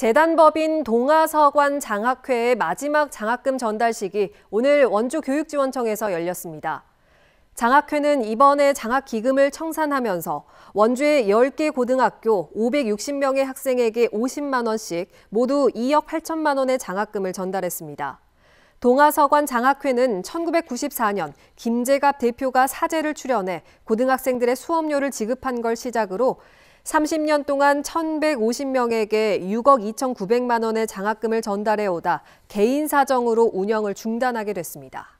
재단법인 동아서관 장학회의 마지막 장학금 전달식이 오늘 원주교육지원청에서 열렸습니다. 장학회는 이번에 장학기금을 청산하면서 원주의 10개 고등학교 560명의 학생에게 50만 원씩 모두 2억 8천만 원의 장학금을 전달했습니다. 동아서관 장학회는 1994년 김재갑 대표가 사제를 출연해 고등학생들의 수업료를 지급한 걸 시작으로 30년 동안 1,150명에게 6억 2,900만 원의 장학금을 전달해 오다 개인 사정으로 운영을 중단하게 됐습니다.